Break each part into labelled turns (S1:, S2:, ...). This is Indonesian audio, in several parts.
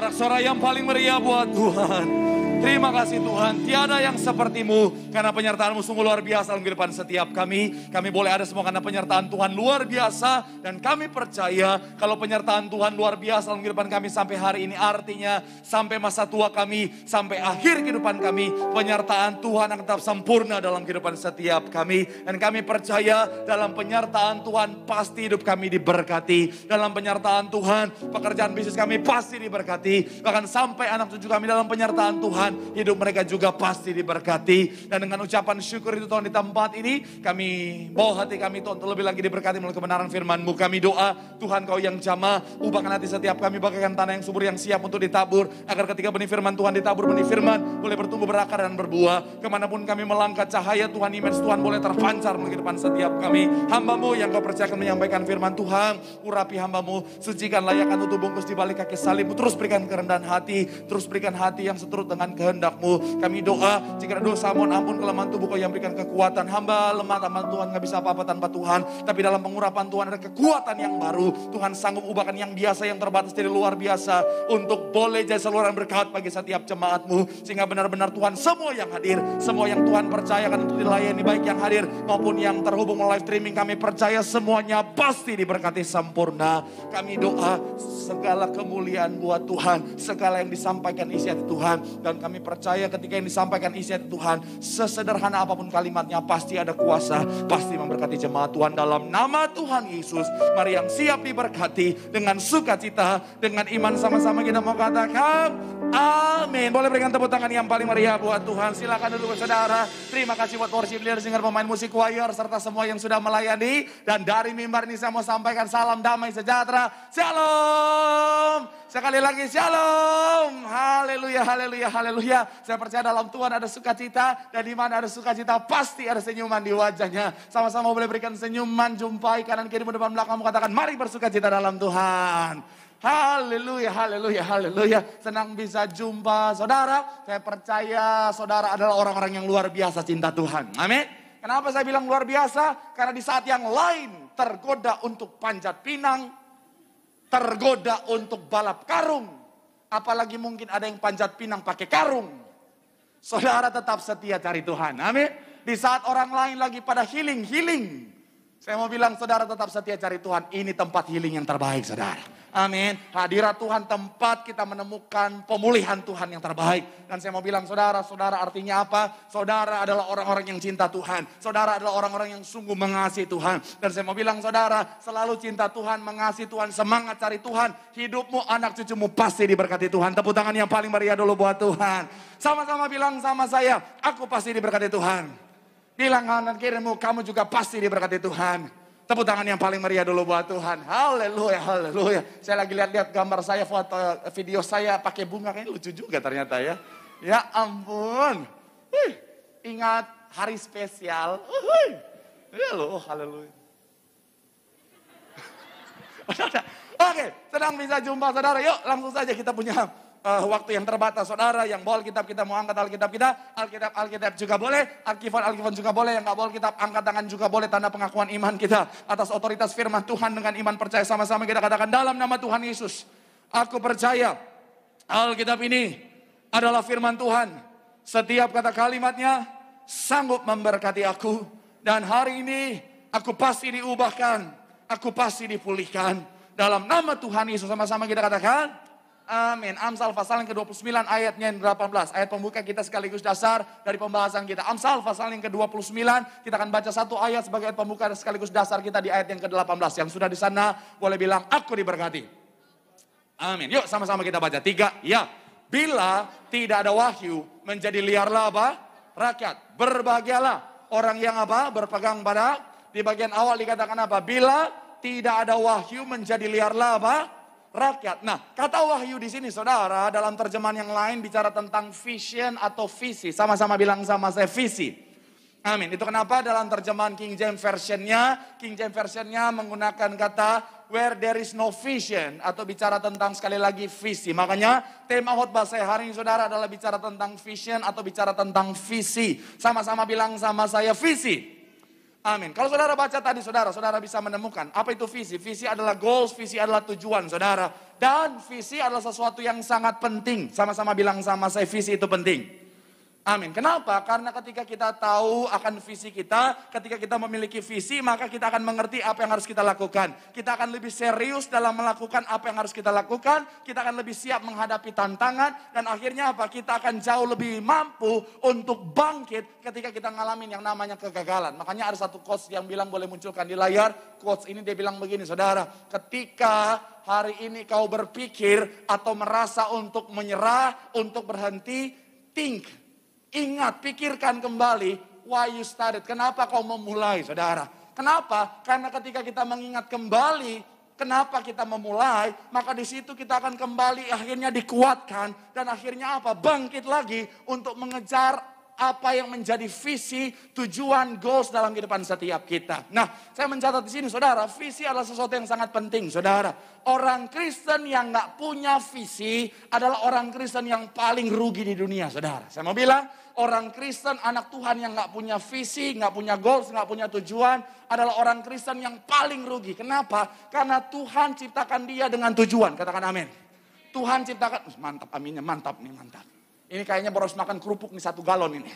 S1: Sorak-sorai yang paling meriah buat Tuhan. Terima kasih Tuhan, tiada yang sepertimu karena penyertaanmu sungguh luar biasa dalam kehidupan setiap kami. Kami boleh ada semua karena penyertaan Tuhan luar biasa dan kami percaya kalau penyertaan Tuhan luar biasa dalam kehidupan kami sampai hari ini artinya sampai masa tua kami, sampai akhir kehidupan kami, penyertaan Tuhan akan tetap sempurna dalam kehidupan setiap kami dan kami percaya dalam penyertaan Tuhan pasti hidup kami diberkati. Dalam penyertaan Tuhan, pekerjaan bisnis kami pasti diberkati. Bahkan sampai anak cucu kami dalam penyertaan Tuhan Tuhan, hidup mereka juga pasti diberkati. Dan dengan ucapan syukur itu Tuhan di tempat ini, kami bawa hati kami Tuhan terlebih lagi diberkati melalui kebenaran firman-Mu. Kami doa, Tuhan kau yang jamah, ubahkan hati setiap kami, bagaikan tanah yang subur yang siap untuk ditabur. Agar ketika benih firman Tuhan ditabur, benih firman boleh bertumbuh berakar dan berbuah. Kemanapun kami melangkah, cahaya Tuhan, iman Tuhan boleh terpancar melalui depan setiap kami. Hambamu yang kau percayakan menyampaikan firman Tuhan, urapi hambamu, sucikan layakan untuk bungkus di balik kaki salibmu, terus berikan kerendahan hati, terus berikan hati yang seturut dengan kehendakmu Kami doa, jika ada dosa, mohon ampun kelemahan tubuh Kau yang berikan kekuatan. Hamba lemah tanpa Tuhan, nggak bisa apa-apa tanpa Tuhan. Tapi dalam pengurapan Tuhan ada kekuatan yang baru. Tuhan sanggup ubahkan yang biasa, yang terbatas dari luar biasa. Untuk boleh jadi seluruh berkat bagi setiap jemaatmu. Sehingga benar-benar Tuhan semua yang hadir, semua yang Tuhan percayakan untuk dilayani, baik yang hadir maupun yang terhubung melalui live streaming. Kami percaya semuanya pasti diberkati sempurna. Kami doa segala kemuliaan buat Tuhan, segala yang disampaikan isi hati Tuhan. Dan kami kami percaya ketika yang disampaikan isi hati Tuhan, sesederhana apapun kalimatnya pasti ada kuasa, pasti memberkati jemaat Tuhan dalam nama Tuhan Yesus. Mari yang siap diberkati dengan sukacita, dengan iman sama-sama kita mau katakan amin. Boleh berikan tepuk tangan yang paling meriah buat Tuhan. Silakan dulu saudara. Terima kasih buat worship leader, singer, pemain musik choir, serta semua yang sudah melayani. Dan dari mimbar ini saya mau sampaikan salam damai sejahtera. Shalom. Sekali lagi shalom. Haleluya, haleluya, haleluya. Haleluya. Saya percaya dalam Tuhan ada sukacita dan di mana ada sukacita pasti ada senyuman di wajahnya. Sama-sama boleh berikan senyuman, jumpai kanan kiri depan belakang katakan mari bersukacita dalam Tuhan. Haleluya, haleluya, haleluya. Senang bisa jumpa saudara. Saya percaya saudara adalah orang-orang yang luar biasa cinta Tuhan. Amin. Kenapa saya bilang luar biasa? Karena di saat yang lain tergoda untuk panjat pinang, tergoda untuk balap karung, Apalagi mungkin ada yang panjat pinang pakai karung. Saudara tetap setia cari Tuhan. Amin. Di saat orang lain lagi pada healing-healing. Saya mau bilang saudara tetap setia cari Tuhan. Ini tempat healing yang terbaik saudara. Amin. Hadirat Tuhan tempat kita menemukan pemulihan Tuhan yang terbaik. Dan saya mau bilang saudara, saudara artinya apa? Saudara adalah orang-orang yang cinta Tuhan. Saudara adalah orang-orang yang sungguh mengasihi Tuhan. Dan saya mau bilang saudara, selalu cinta Tuhan, mengasihi Tuhan, semangat cari Tuhan. Hidupmu, anak cucumu pasti diberkati Tuhan. Tepuk tangan yang paling meriah dulu buat Tuhan. Sama-sama bilang sama saya, aku pasti diberkati Tuhan. Bilang kanan kirimu, kamu juga pasti diberkati Tuhan. Tepuk tangan yang paling meriah dulu buat Tuhan. Haleluya, haleluya. Saya lagi lihat-lihat gambar saya, foto video saya pakai bunga. Kayaknya lucu juga ternyata ya. Ya ampun. Wih, ingat hari spesial. Wih. Ya loh, oh, haleluya. Oke, okay, sedang bisa jumpa saudara. Yuk langsung saja kita punya uh, waktu yang terbatas saudara, yang boleh kitab kita mau angkat Alkitab kita, Alkitab Alkitab juga boleh, alkitab alkitab juga boleh, yang nggak boleh kitab angkat tangan juga boleh tanda pengakuan iman kita atas otoritas firman Tuhan dengan iman percaya sama-sama kita katakan dalam nama Tuhan Yesus. Aku percaya Alkitab ini adalah firman Tuhan. Setiap kata kalimatnya sanggup memberkati aku dan hari ini aku pasti diubahkan, aku pasti dipulihkan dalam nama Tuhan Yesus sama-sama kita katakan Amin. Amsal pasal yang ke-29 ayatnya yang 18. Ayat pembuka kita sekaligus dasar dari pembahasan kita. Amsal pasal yang ke-29 kita akan baca satu ayat sebagai ayat pembuka sekaligus dasar kita di ayat yang ke-18. Yang sudah di sana boleh bilang aku diberkati. Amin. Yuk sama-sama kita baca. Tiga, ya. Bila tidak ada wahyu menjadi liarlah apa? Rakyat. Berbahagialah orang yang apa? Berpegang pada di bagian awal dikatakan apa? Bila tidak ada wahyu menjadi liarlah apa? rakyat. Nah, kata wahyu di sini saudara, dalam terjemahan yang lain bicara tentang vision atau visi. Sama-sama bilang sama saya visi. Amin. Itu kenapa dalam terjemahan King James Versionnya, King James Versionnya menggunakan kata where there is no vision atau bicara tentang sekali lagi visi. Makanya tema khotbah saya hari ini saudara adalah bicara tentang vision atau bicara tentang visi. Sama-sama bilang sama saya visi. Amin. Kalau saudara baca tadi, saudara, saudara bisa menemukan apa itu visi. Visi adalah goals, visi adalah tujuan, saudara. Dan visi adalah sesuatu yang sangat penting. Sama-sama bilang sama saya, visi itu penting. Amin. Kenapa? Karena ketika kita tahu akan visi kita, ketika kita memiliki visi, maka kita akan mengerti apa yang harus kita lakukan. Kita akan lebih serius dalam melakukan apa yang harus kita lakukan, kita akan lebih siap menghadapi tantangan, dan akhirnya apa? Kita akan jauh lebih mampu untuk bangkit ketika kita ngalamin yang namanya kegagalan. Makanya ada satu quotes yang bilang boleh munculkan di layar, quotes ini dia bilang begini, saudara, ketika hari ini kau berpikir atau merasa untuk menyerah, untuk berhenti, think Ingat, pikirkan kembali why you started. Kenapa kau memulai, saudara? Kenapa? Karena ketika kita mengingat kembali kenapa kita memulai, maka di situ kita akan kembali akhirnya dikuatkan dan akhirnya apa? Bangkit lagi untuk mengejar apa yang menjadi visi, tujuan, goals dalam kehidupan setiap kita. Nah, saya mencatat di sini saudara, visi adalah sesuatu yang sangat penting saudara. Orang Kristen yang nggak punya visi adalah orang Kristen yang paling rugi di dunia saudara. Saya mau bilang, orang Kristen anak Tuhan yang nggak punya visi, nggak punya goals, nggak punya tujuan adalah orang Kristen yang paling rugi. Kenapa? Karena Tuhan ciptakan dia dengan tujuan. Katakan amin. Tuhan ciptakan, mantap aminnya, mantap nih, mantap. Ini kayaknya boros makan kerupuk nih satu galon ini.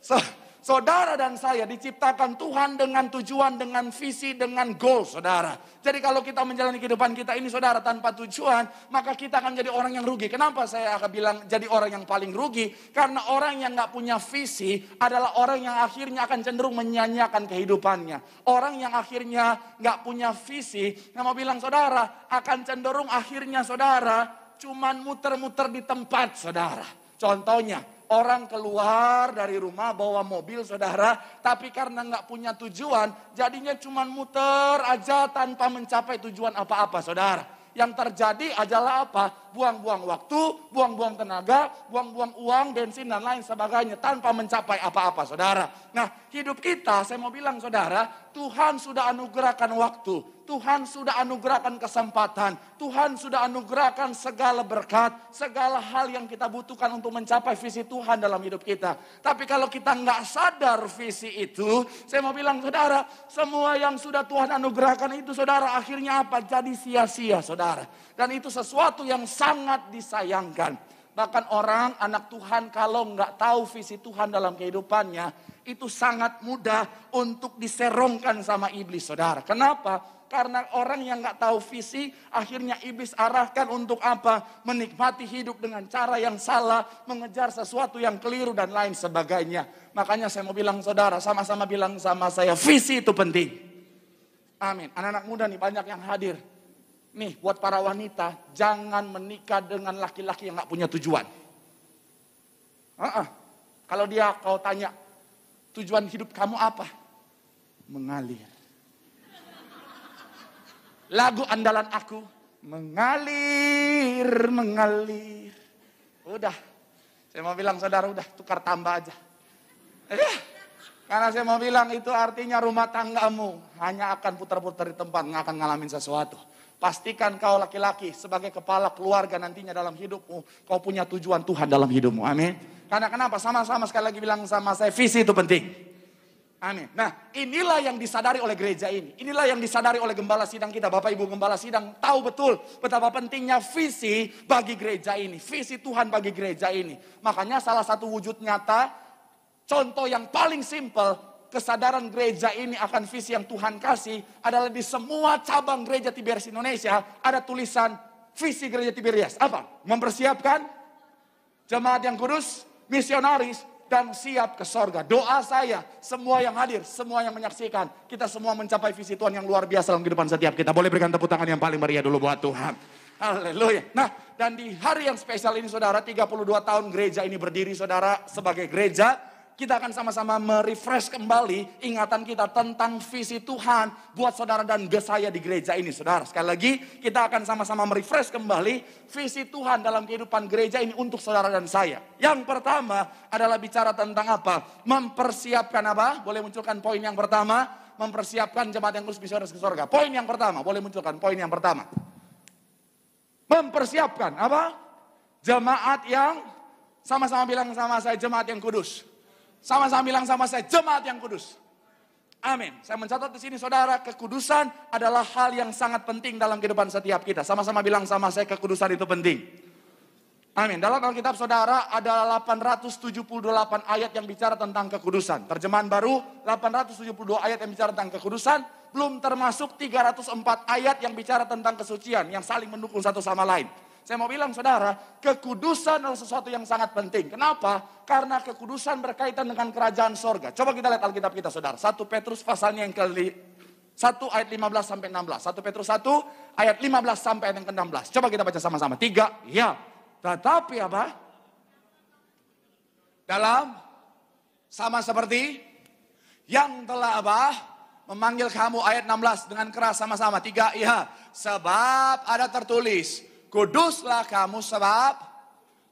S1: So, saudara dan saya diciptakan Tuhan dengan tujuan, dengan visi, dengan goal, saudara. Jadi kalau kita menjalani kehidupan kita ini, saudara, tanpa tujuan, maka kita akan jadi orang yang rugi. Kenapa saya akan bilang jadi orang yang paling rugi? Karena orang yang gak punya visi adalah orang yang akhirnya akan cenderung menyanyiakan kehidupannya. Orang yang akhirnya gak punya visi, yang mau bilang saudara, akan cenderung akhirnya saudara cuman muter-muter di tempat, saudara. Contohnya, orang keluar dari rumah bawa mobil, saudara, tapi karena nggak punya tujuan, jadinya cuman muter aja tanpa mencapai tujuan apa-apa, saudara. Yang terjadi adalah apa? Buang-buang waktu, buang-buang tenaga, buang-buang uang, bensin, dan lain sebagainya tanpa mencapai apa-apa, saudara. Nah, hidup kita, saya mau bilang, saudara, Tuhan sudah anugerahkan waktu. Tuhan sudah anugerahkan kesempatan. Tuhan sudah anugerahkan segala berkat, segala hal yang kita butuhkan untuk mencapai visi Tuhan dalam hidup kita. Tapi kalau kita nggak sadar visi itu, saya mau bilang saudara, semua yang sudah Tuhan anugerahkan itu saudara akhirnya apa? Jadi sia-sia saudara. Dan itu sesuatu yang sangat disayangkan. Bahkan orang anak Tuhan kalau nggak tahu visi Tuhan dalam kehidupannya, itu sangat mudah untuk diserongkan sama iblis saudara. Kenapa? Karena orang yang nggak tahu visi, akhirnya iblis arahkan untuk apa? Menikmati hidup dengan cara yang salah, mengejar sesuatu yang keliru dan lain sebagainya. Makanya saya mau bilang saudara, sama-sama bilang sama saya, visi itu penting. Amin. Anak-anak muda nih banyak yang hadir. Nih buat para wanita, jangan menikah dengan laki-laki yang nggak punya tujuan. Uh-uh. Kalau dia kau tanya, tujuan hidup kamu apa? Mengalir. Lagu andalan aku mengalir, mengalir. Udah, saya mau bilang saudara udah tukar tambah aja. eh, karena saya mau bilang itu artinya rumah tanggamu hanya akan putar-putar di tempat, nggak akan ngalamin sesuatu. Pastikan kau laki-laki sebagai kepala keluarga nantinya dalam hidupmu. Kau punya tujuan Tuhan dalam hidupmu. Amin. Karena kenapa? Sama-sama sekali lagi bilang sama saya, visi itu penting. Amin. Nah, inilah yang disadari oleh gereja ini. Inilah yang disadari oleh gembala sidang kita. Bapak Ibu gembala sidang tahu betul betapa pentingnya visi bagi gereja ini. Visi Tuhan bagi gereja ini. Makanya salah satu wujud nyata, contoh yang paling simpel, kesadaran gereja ini akan visi yang Tuhan kasih adalah di semua cabang gereja Tiberias Indonesia ada tulisan visi gereja Tiberias. Apa? Mempersiapkan jemaat yang kudus, misionaris, dan siap ke sorga. Doa saya, semua yang hadir, semua yang menyaksikan, kita semua mencapai visi Tuhan yang luar biasa dalam kehidupan setiap kita. Boleh berikan tepuk tangan yang paling meriah dulu buat Tuhan. Haleluya. Nah, dan di hari yang spesial ini saudara, 32 tahun gereja ini berdiri saudara sebagai gereja kita akan sama-sama merefresh kembali ingatan kita tentang visi Tuhan buat saudara dan saya di gereja ini. Saudara, sekali lagi kita akan sama-sama merefresh kembali visi Tuhan dalam kehidupan gereja ini untuk saudara dan saya. Yang pertama adalah bicara tentang apa? Mempersiapkan apa? Boleh munculkan poin yang pertama? Mempersiapkan jemaat yang kudus misionaris ke surga. Poin yang pertama, boleh munculkan poin yang pertama. Mempersiapkan apa? Jemaat yang sama-sama bilang sama saya jemaat yang kudus. Sama-sama bilang sama saya, jemaat yang kudus. Amin. Saya mencatat di sini saudara, kekudusan adalah hal yang sangat penting dalam kehidupan setiap kita. Sama-sama bilang sama saya, kekudusan itu penting. Amin. Dalam Alkitab saudara ada 878 ayat yang bicara tentang kekudusan. Terjemahan baru 872 ayat yang bicara tentang kekudusan. Belum termasuk 304 ayat yang bicara tentang kesucian yang saling mendukung satu sama lain. Saya mau bilang saudara, kekudusan adalah sesuatu yang sangat penting. Kenapa? Karena kekudusan berkaitan dengan kerajaan sorga. Coba kita lihat Alkitab kita saudara. 1 Petrus pasalnya yang ke 1 ayat 15 sampai 16. 1 Petrus 1 ayat 15 sampai yang ke-16. Coba kita baca sama-sama. Tiga, ya. Tetapi apa? Dalam sama seperti yang telah apa? Memanggil kamu ayat 16 dengan keras sama-sama. Tiga, iya. Sebab ada tertulis kuduslah kamu sebab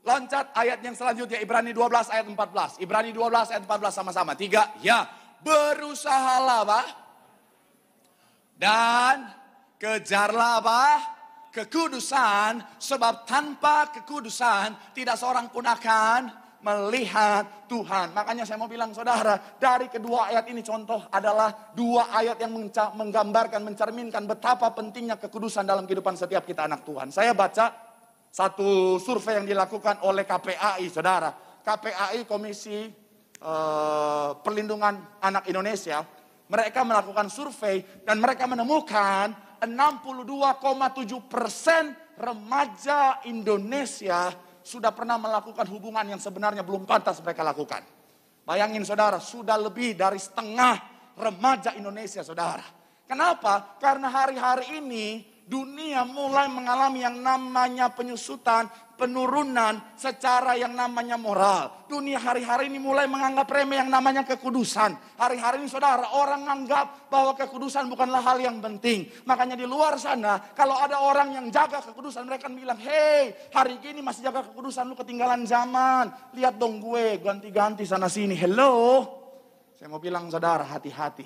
S1: loncat ayat yang selanjutnya Ibrani 12 ayat 14. Ibrani 12 ayat 14 sama-sama. Tiga, ya berusahalah apa? Dan kejarlah apa? Kekudusan sebab tanpa kekudusan tidak seorang pun akan melihat Tuhan. Makanya saya mau bilang saudara, dari kedua ayat ini contoh adalah dua ayat yang menggambarkan, mencerminkan betapa pentingnya kekudusan dalam kehidupan setiap kita anak Tuhan. Saya baca satu survei yang dilakukan oleh KPAI, saudara. KPAI Komisi eh, Perlindungan Anak Indonesia, mereka melakukan survei dan mereka menemukan 62,7 persen remaja Indonesia sudah pernah melakukan hubungan yang sebenarnya belum pantas mereka lakukan. Bayangin saudara, sudah lebih dari setengah remaja Indonesia saudara. Kenapa? Karena hari-hari ini dunia mulai mengalami yang namanya penyusutan penurunan secara yang namanya moral. Dunia hari-hari ini mulai menganggap remeh yang namanya kekudusan. Hari-hari ini saudara, orang menganggap bahwa kekudusan bukanlah hal yang penting. Makanya di luar sana, kalau ada orang yang jaga kekudusan, mereka bilang, hei, hari ini masih jaga kekudusan, lu ketinggalan zaman. Lihat dong gue, ganti-ganti sana-sini. Hello? Saya mau bilang saudara, hati-hati.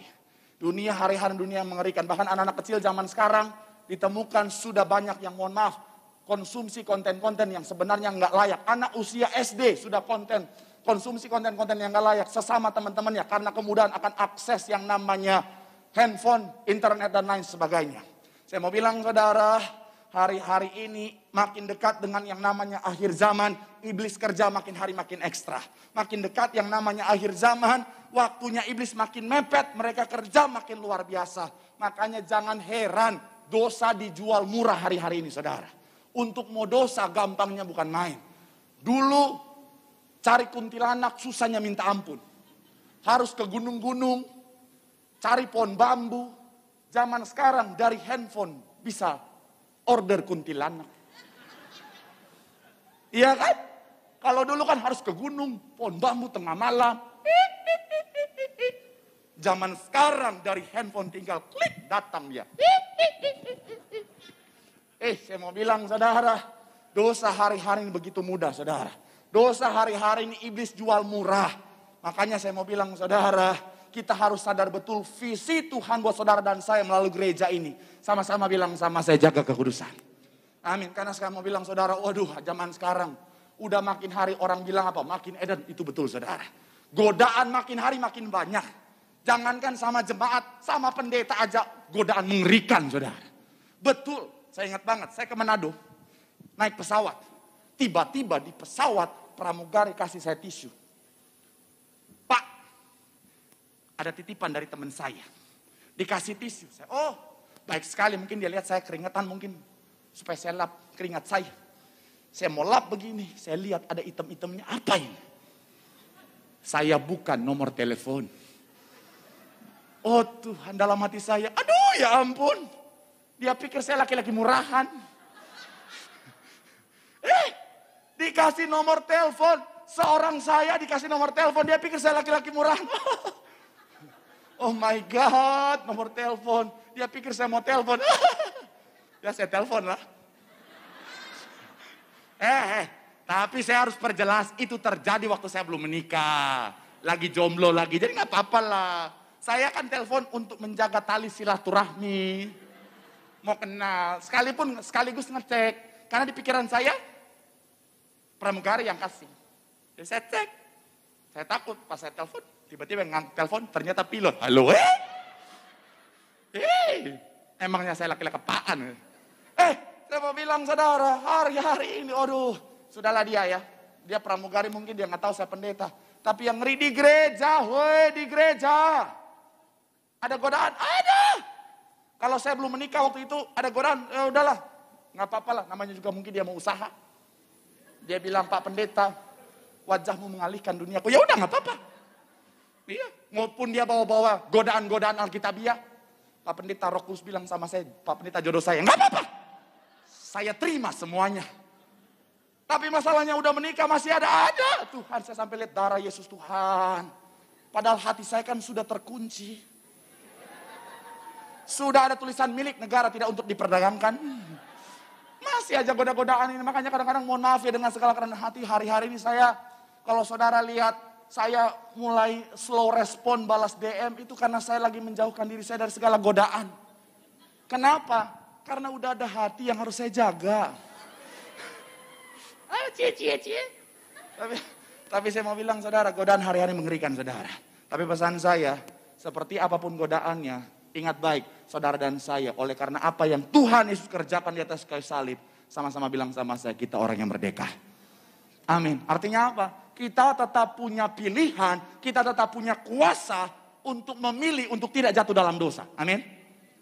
S1: Dunia hari-hari dunia yang mengerikan. Bahkan anak-anak kecil zaman sekarang ditemukan sudah banyak yang mohon maaf konsumsi konten-konten yang sebenarnya nggak layak. Anak usia SD sudah konten, konsumsi konten-konten yang nggak layak sesama teman-temannya karena kemudahan akan akses yang namanya handphone, internet dan lain sebagainya. Saya mau bilang saudara, hari-hari ini makin dekat dengan yang namanya akhir zaman, iblis kerja makin hari makin ekstra. Makin dekat yang namanya akhir zaman, waktunya iblis makin mepet, mereka kerja makin luar biasa. Makanya jangan heran dosa dijual murah hari-hari ini saudara. Untuk mau dosa gampangnya bukan main. Dulu cari kuntilanak susahnya minta ampun. Harus ke gunung-gunung, cari pohon bambu. Zaman sekarang dari handphone bisa order kuntilanak. Iya kan? Kalau dulu kan harus ke gunung, pohon bambu tengah malam. Zaman sekarang dari handphone tinggal klik datang dia. Eh, saya mau bilang saudara, dosa hari-hari ini begitu mudah saudara. Dosa hari-hari ini iblis jual murah. Makanya saya mau bilang saudara, kita harus sadar betul visi Tuhan buat saudara dan saya melalui gereja ini. Sama-sama bilang sama saya jaga kekudusan. Amin. Karena saya mau bilang saudara, waduh zaman sekarang. Udah makin hari orang bilang apa? Makin edan. Itu betul saudara. Godaan makin hari makin banyak. Jangankan sama jemaat, sama pendeta aja godaan mengerikan saudara. Betul. Saya ingat banget, saya ke Manado, naik pesawat. Tiba-tiba di pesawat pramugari kasih saya tisu. Pak, ada titipan dari teman saya. Dikasih tisu. Saya, oh, baik sekali. Mungkin dia lihat saya keringetan mungkin. Supaya saya lap keringat saya. Saya mau lap begini. Saya lihat ada item-itemnya. Apa ini? Saya bukan nomor telepon. Oh Tuhan dalam hati saya, aduh ya ampun. Dia pikir saya laki-laki murahan. Eh, dikasih nomor telepon. Seorang saya dikasih nomor telepon, dia pikir saya laki-laki murahan. oh my God, nomor telepon. Dia pikir saya mau telepon. ya saya telepon lah. Eh, eh, tapi saya harus perjelas itu terjadi waktu saya belum menikah. Lagi jomblo lagi, jadi gak apa-apa lah. Saya kan telepon untuk menjaga tali silaturahmi mau kenal, sekalipun sekaligus ngecek. Karena di pikiran saya, pramugari yang kasih. Jadi ya, saya cek, saya takut pas saya telepon, tiba-tiba ngangkat telepon, ternyata pilot. Halo, eh? Hey, eh, emangnya saya laki-laki apaan? Eh, eh saya mau bilang saudara, hari-hari ini, aduh, sudahlah dia ya. Dia pramugari mungkin dia nggak tahu saya pendeta. Tapi yang ngeri di gereja, woi di gereja. Ada godaan? Ada! Kalau saya belum menikah waktu itu ada goran, ya udahlah. Nggak apa-apa lah, namanya juga mungkin dia mau usaha. Dia bilang, Pak Pendeta, wajahmu mengalihkan duniaku. Ya udah, nggak apa-apa. Iya, maupun dia bawa-bawa godaan-godaan Alkitabiah. Pak Pendeta Rokus bilang sama saya, Pak Pendeta jodoh saya. Nggak apa-apa. Saya terima semuanya. Tapi masalahnya udah menikah masih ada aja. Tuhan saya sampai lihat darah Yesus Tuhan. Padahal hati saya kan sudah terkunci. Sudah ada tulisan milik negara tidak untuk diperdagangkan. Hmm. Masih aja goda-godaan ini. Makanya kadang-kadang mohon maaf ya dengan segala kerendahan hati. Hari-hari ini saya, kalau saudara lihat saya mulai slow respon balas DM itu karena saya lagi menjauhkan diri saya dari segala godaan. Kenapa? Karena udah ada hati yang harus saya jaga. Ayo ah, cie cie cie. Tapi, tapi saya mau bilang saudara, godaan hari-hari mengerikan saudara. Tapi pesan saya, seperti apapun godaannya, Ingat baik, saudara dan saya, oleh karena apa yang Tuhan Yesus kerjakan di atas kayu salib, sama-sama bilang sama saya, kita orang yang merdeka. Amin. Artinya apa? Kita tetap punya pilihan, kita tetap punya kuasa untuk memilih untuk tidak jatuh dalam dosa. Amin.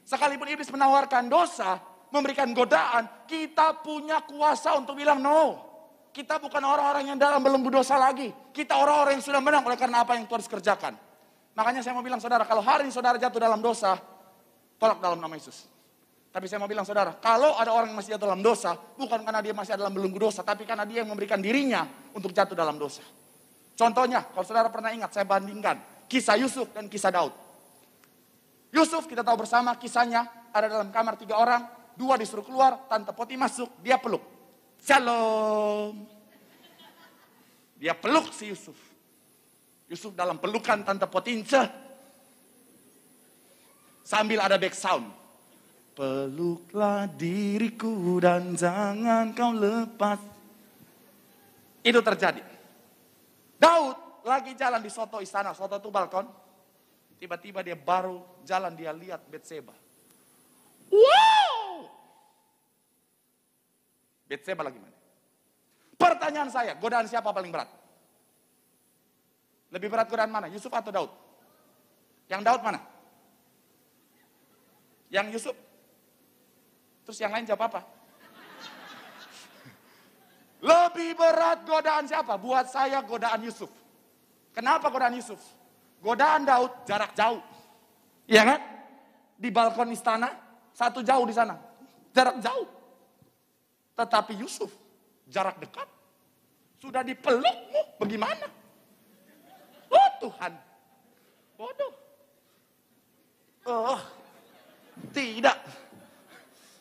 S1: Sekalipun iblis menawarkan dosa, memberikan godaan, kita punya kuasa untuk bilang no. Kita bukan orang-orang yang dalam belum berdosa lagi. Kita orang-orang yang sudah menang oleh karena apa yang Tuhan kerjakan. Makanya saya mau bilang saudara, kalau hari ini saudara jatuh dalam dosa, tolak dalam nama Yesus. Tapi saya mau bilang saudara, kalau ada orang yang masih jatuh dalam dosa, bukan karena dia masih dalam belenggu dosa, tapi karena dia yang memberikan dirinya untuk jatuh dalam dosa. Contohnya, kalau saudara pernah ingat, saya bandingkan kisah Yusuf dan kisah Daud. Yusuf kita tahu bersama kisahnya ada dalam kamar tiga orang, dua disuruh keluar, tante poti masuk, dia peluk. Shalom. Dia peluk si Yusuf. Yusuf dalam pelukan Tante Potince. Sambil ada back sound. Peluklah diriku dan jangan kau lepas. Itu terjadi. Daud lagi jalan di soto istana, soto itu balkon. Tiba-tiba dia baru jalan, dia lihat Betseba. Wow! Betseba lagi mana? Pertanyaan saya, godaan siapa paling berat? Lebih berat godaan mana? Yusuf atau Daud? Yang Daud mana? Yang Yusuf? Terus yang lain jawab apa? Lebih berat godaan siapa? Buat saya godaan Yusuf. Kenapa godaan Yusuf? Godaan Daud jarak jauh. Iya kan? Di balkon istana, satu jauh di sana. Jarak jauh. Tetapi Yusuf jarak dekat. Sudah dipelukmu, bagaimana? Tuhan. Bodoh. Oh, tidak.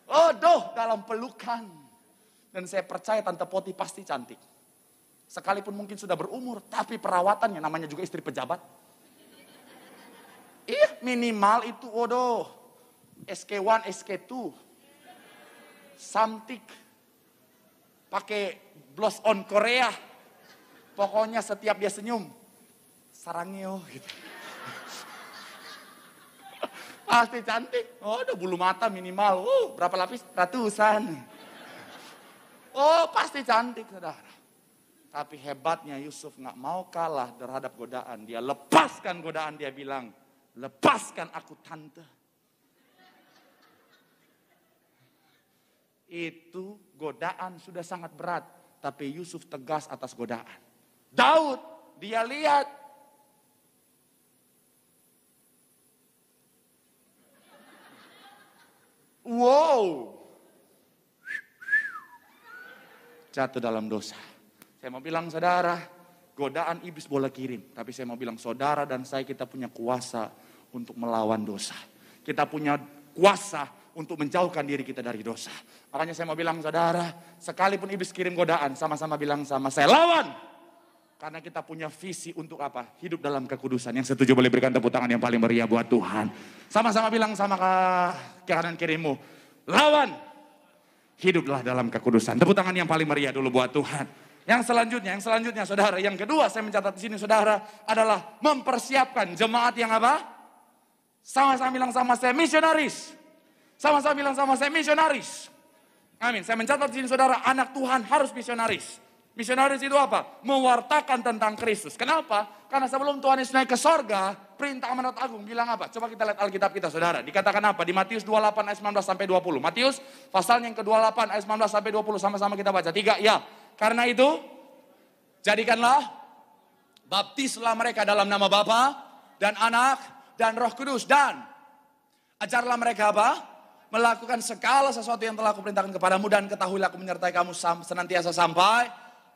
S1: Bodoh dalam pelukan. Dan saya percaya Tante Poti pasti cantik. Sekalipun mungkin sudah berumur, tapi perawatannya namanya juga istri pejabat. Iya, minimal itu bodoh. SK1, SK2. Samtik. Pakai blush on Korea. Pokoknya setiap dia senyum, sarangnya oh, gitu. Pasti cantik. Oh, ada bulu mata minimal. oh berapa lapis? Ratusan. Oh, pasti cantik, saudara. Tapi hebatnya Yusuf nggak mau kalah terhadap godaan. Dia lepaskan godaan, dia bilang, lepaskan aku tante. Itu godaan sudah sangat berat. Tapi Yusuf tegas atas godaan. Daud, dia lihat wow. Jatuh dalam dosa. Saya mau bilang saudara, godaan iblis boleh kirim. Tapi saya mau bilang saudara dan saya kita punya kuasa untuk melawan dosa. Kita punya kuasa untuk menjauhkan diri kita dari dosa. Makanya saya mau bilang saudara, sekalipun iblis kirim godaan, sama-sama bilang sama saya lawan. Karena kita punya visi untuk apa? Hidup dalam kekudusan. Yang setuju boleh berikan tepuk tangan yang paling meriah buat Tuhan. Sama-sama bilang sama ke kanan kirimu. Lawan. Hiduplah dalam kekudusan. Tepuk tangan yang paling meriah dulu buat Tuhan. Yang selanjutnya, yang selanjutnya saudara. Yang kedua saya mencatat di sini saudara adalah mempersiapkan jemaat yang apa? Sama-sama bilang sama saya misionaris. Sama-sama bilang sama saya misionaris. Amin. Saya mencatat di sini saudara, anak Tuhan harus misionaris. Misionaris itu apa? Mewartakan tentang Kristus. Kenapa? Karena sebelum Tuhan Yesus naik ke sorga, perintah amanat agung bilang apa? Coba kita lihat Alkitab kita saudara. Dikatakan apa? Di Matius 28 ayat 19 sampai 20. Matius pasal yang ke-28 ayat 19 sampai 20 sama-sama kita baca. Tiga, ya. Karena itu, jadikanlah baptislah mereka dalam nama Bapa dan anak dan roh kudus. Dan ajarlah mereka apa? Melakukan segala sesuatu yang telah aku perintahkan kepadamu dan ketahuilah aku menyertai kamu senantiasa sampai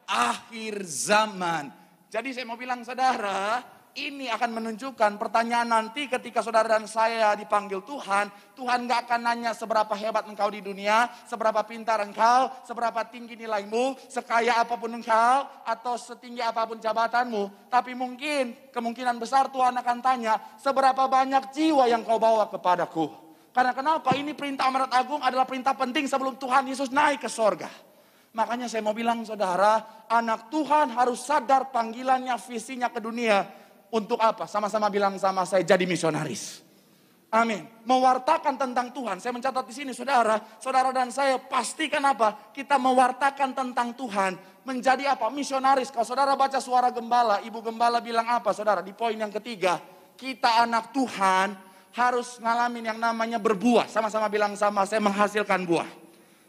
S1: akhir zaman. Jadi saya mau bilang saudara, ini akan menunjukkan pertanyaan nanti ketika saudara dan saya dipanggil Tuhan, Tuhan gak akan nanya seberapa hebat engkau di dunia, seberapa pintar engkau, seberapa tinggi nilaimu, sekaya apapun engkau, atau setinggi apapun jabatanmu. Tapi mungkin, kemungkinan besar Tuhan akan tanya, seberapa banyak jiwa yang kau bawa kepadaku. Karena kenapa? Ini perintah amanat agung adalah perintah penting sebelum Tuhan Yesus naik ke sorga. Makanya saya mau bilang saudara, anak Tuhan harus sadar panggilannya, visinya ke dunia. Untuk apa? Sama-sama bilang sama saya jadi misionaris. Amin. Mewartakan tentang Tuhan. Saya mencatat di sini saudara, saudara dan saya pastikan apa? Kita mewartakan tentang Tuhan. Menjadi apa? Misionaris. Kalau saudara baca suara gembala, ibu gembala bilang apa saudara? Di poin yang ketiga, kita anak Tuhan harus ngalamin yang namanya berbuah. Sama-sama bilang sama, saya menghasilkan buah.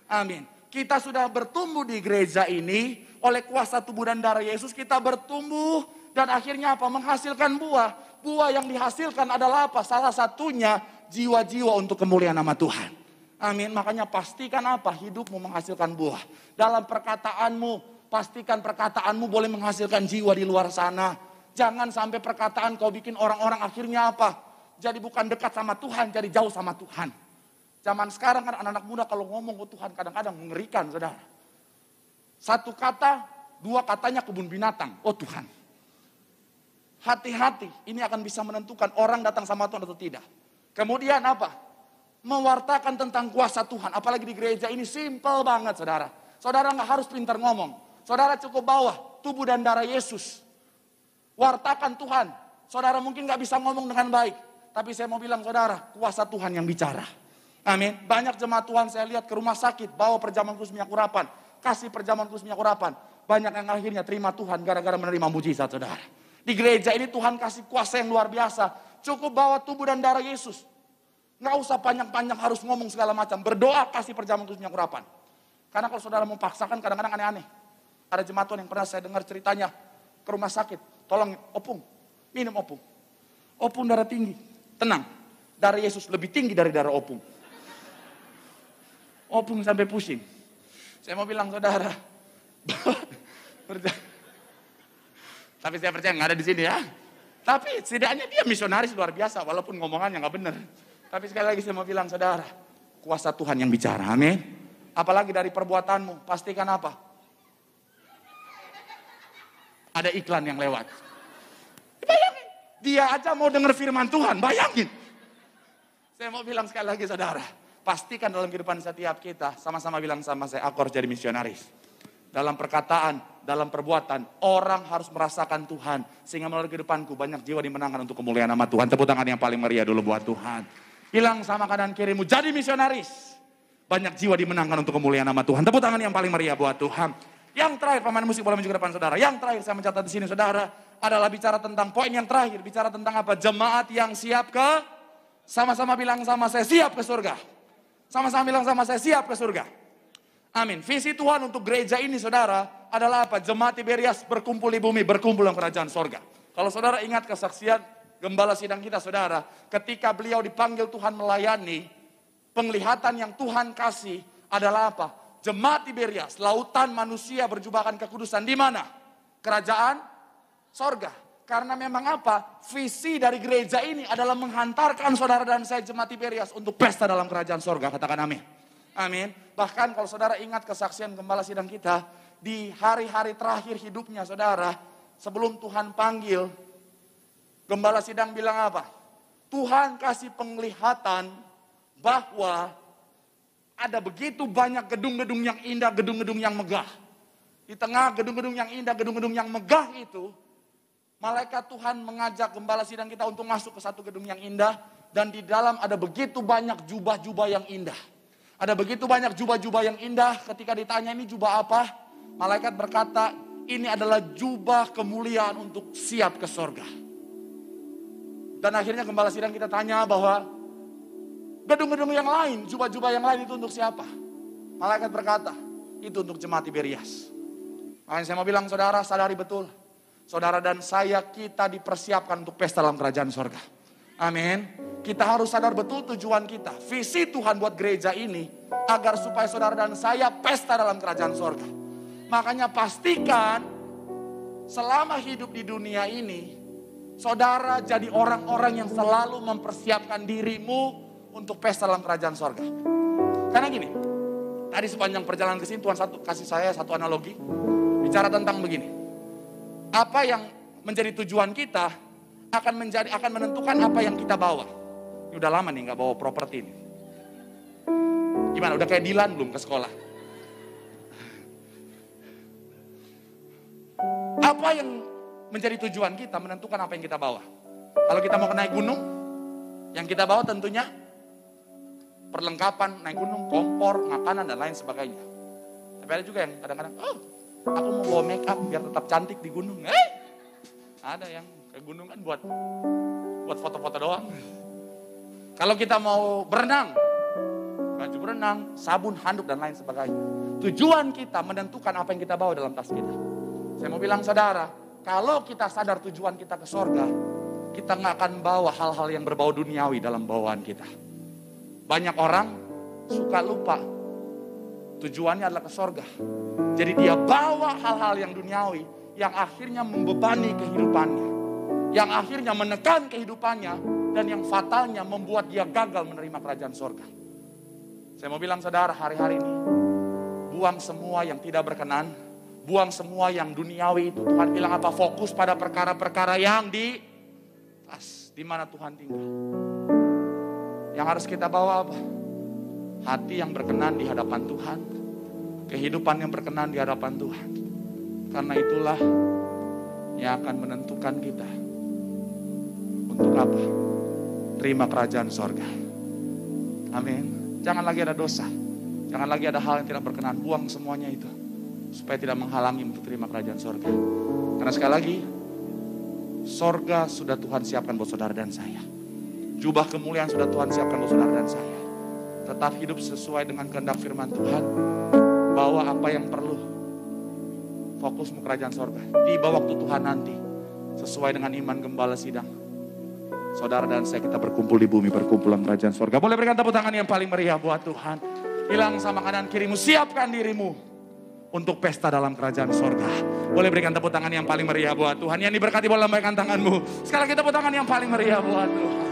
S1: Amin kita sudah bertumbuh di gereja ini oleh kuasa tubuh dan darah Yesus kita bertumbuh dan akhirnya apa? Menghasilkan buah. Buah yang dihasilkan adalah apa? Salah satunya jiwa-jiwa untuk kemuliaan nama Tuhan. Amin. Makanya pastikan apa? Hidupmu menghasilkan buah. Dalam perkataanmu, pastikan perkataanmu boleh menghasilkan jiwa di luar sana. Jangan sampai perkataan kau bikin orang-orang akhirnya apa? Jadi bukan dekat sama Tuhan, jadi jauh sama Tuhan. Zaman sekarang kan anak-anak muda kalau ngomong ke oh Tuhan kadang-kadang mengerikan saudara. Satu kata, dua katanya kebun binatang. Oh Tuhan. Hati-hati, ini akan bisa menentukan orang datang sama Tuhan atau tidak. Kemudian apa? Mewartakan tentang kuasa Tuhan. Apalagi di gereja ini simple banget saudara. Saudara nggak harus pintar ngomong. Saudara cukup bawa tubuh dan darah Yesus. Wartakan Tuhan. Saudara mungkin nggak bisa ngomong dengan baik. Tapi saya mau bilang saudara, kuasa Tuhan yang bicara. Amin. Banyak jemaat Tuhan saya lihat ke rumah sakit, bawa perjamuan khusus minyak urapan. Kasih perjamuan khusus minyak urapan. Banyak yang akhirnya terima Tuhan gara-gara menerima mujizat saudara. Di gereja ini Tuhan kasih kuasa yang luar biasa. Cukup bawa tubuh dan darah Yesus. Nggak usah panjang-panjang harus ngomong segala macam. Berdoa kasih perjamuan khusus minyak urapan. Karena kalau saudara mau paksakan kadang-kadang aneh-aneh. Ada jemaat Tuhan yang pernah saya dengar ceritanya ke rumah sakit. Tolong opung, minum opung. Opung darah tinggi, tenang. Darah Yesus lebih tinggi dari darah opung opung sampai pusing. Saya mau bilang saudara, tapi saya percaya nggak ada di sini ya. Tapi setidaknya dia misionaris luar biasa, walaupun ngomongannya nggak benar. Tapi sekali lagi saya mau bilang saudara, kuasa Tuhan yang bicara, amin. Apalagi dari perbuatanmu, pastikan apa? Ada iklan yang lewat. Bayangin, dia aja mau dengar firman Tuhan, bayangin. Saya mau bilang sekali lagi saudara, Pastikan dalam kehidupan setiap kita, sama-sama bilang sama saya, aku harus jadi misionaris. Dalam perkataan, dalam perbuatan, orang harus merasakan Tuhan. Sehingga melalui kehidupanku banyak jiwa dimenangkan untuk kemuliaan nama Tuhan. Tepuk tangan yang paling meriah dulu buat Tuhan. Bilang sama kanan kirimu, jadi misionaris. Banyak jiwa dimenangkan untuk kemuliaan nama Tuhan. Tepuk tangan yang paling meriah buat Tuhan. Yang terakhir pemain musik boleh musik ke depan saudara. Yang terakhir saya mencatat di sini saudara adalah bicara tentang poin yang terakhir, bicara tentang apa? Jemaat yang siap ke sama-sama bilang sama saya siap ke surga. Sama-sama bilang sama saya, siap ke surga. Amin. Visi Tuhan untuk gereja ini saudara adalah apa? Jemaat Tiberias berkumpul di bumi, berkumpul dalam kerajaan surga. Kalau saudara ingat kesaksian gembala sidang kita saudara, ketika beliau dipanggil Tuhan melayani, penglihatan yang Tuhan kasih adalah apa? Jemaat Tiberias, lautan manusia berjubahkan kekudusan di mana? Kerajaan sorga. Karena memang apa? Visi dari gereja ini adalah menghantarkan saudara dan saya jemaat Tiberias untuk pesta dalam kerajaan sorga. Katakan amin. Amin. Bahkan kalau saudara ingat kesaksian gembala sidang kita, di hari-hari terakhir hidupnya saudara, sebelum Tuhan panggil, gembala sidang bilang apa? Tuhan kasih penglihatan bahwa ada begitu banyak gedung-gedung yang indah, gedung-gedung yang megah. Di tengah gedung-gedung yang indah, gedung-gedung yang megah itu, Malaikat Tuhan mengajak gembala sidang kita untuk masuk ke satu gedung yang indah. Dan di dalam ada begitu banyak jubah-jubah yang indah. Ada begitu banyak jubah-jubah yang indah. Ketika ditanya ini jubah apa? Malaikat berkata, ini adalah jubah kemuliaan untuk siap ke sorga. Dan akhirnya gembala sidang kita tanya bahwa gedung-gedung yang lain, jubah-jubah yang lain itu untuk siapa? Malaikat berkata, itu untuk jemaat Tiberias. Makanya saya mau bilang saudara, sadari betul Saudara dan saya kita dipersiapkan untuk pesta dalam kerajaan sorga. Amin. Kita harus sadar betul tujuan kita. Visi Tuhan buat gereja ini agar supaya saudara dan saya pesta dalam kerajaan sorga. Makanya pastikan selama hidup di dunia ini, saudara jadi orang-orang yang selalu mempersiapkan dirimu untuk pesta dalam kerajaan sorga. Karena gini, tadi sepanjang perjalanan ke sini Tuhan satu kasih saya satu analogi bicara tentang begini apa yang menjadi tujuan kita akan menjadi akan menentukan apa yang kita bawa. Ini udah lama nih nggak bawa properti ini. Gimana? Udah kayak Dilan belum ke sekolah? Apa yang menjadi tujuan kita menentukan apa yang kita bawa. Kalau kita mau naik gunung, yang kita bawa tentunya perlengkapan naik gunung, kompor, makanan dan lain sebagainya. Tapi ada juga yang kadang-kadang, oh Aku mau bawa make up biar tetap cantik di gunung. Eh? Ada yang ke gunung kan buat buat foto-foto doang. Kalau kita mau berenang, baju berenang, sabun, handuk dan lain sebagainya. Tujuan kita menentukan apa yang kita bawa dalam tas kita. Saya mau bilang saudara, kalau kita sadar tujuan kita ke sorga, kita nggak akan bawa hal-hal yang berbau duniawi dalam bawaan kita. Banyak orang suka lupa Tujuannya adalah ke sorga. Jadi dia bawa hal-hal yang duniawi yang akhirnya membebani kehidupannya. Yang akhirnya menekan kehidupannya dan yang fatalnya membuat dia gagal menerima kerajaan sorga. Saya mau bilang saudara hari-hari ini, buang semua yang tidak berkenan, buang semua yang duniawi itu. Tuhan bilang apa? Fokus pada perkara-perkara yang di atas, di mana Tuhan tinggal. Yang harus kita bawa apa? hati yang berkenan di hadapan Tuhan, kehidupan yang berkenan di hadapan Tuhan. Karena itulah yang akan menentukan kita untuk apa? Terima kerajaan sorga. Amin. Jangan lagi ada dosa. Jangan lagi ada hal yang tidak berkenan. Buang semuanya itu. Supaya tidak menghalangi untuk terima kerajaan sorga. Karena sekali lagi, sorga sudah Tuhan siapkan buat saudara dan saya. Jubah kemuliaan sudah Tuhan siapkan buat saudara dan saya tetap hidup sesuai dengan kehendak firman Tuhan. Bawa apa yang perlu. Fokusmu kerajaan sorga. Tiba waktu Tuhan nanti. Sesuai dengan iman gembala sidang. Saudara dan saya kita berkumpul di bumi, berkumpul kerajaan sorga. Boleh berikan tepuk tangan yang paling meriah buat Tuhan. Hilang sama kanan kirimu, siapkan dirimu untuk pesta dalam kerajaan sorga. Boleh berikan tepuk tangan yang paling meriah buat Tuhan. Yang diberkati boleh lambaikan tanganmu. Sekarang kita tepuk tangan yang paling meriah buat Tuhan.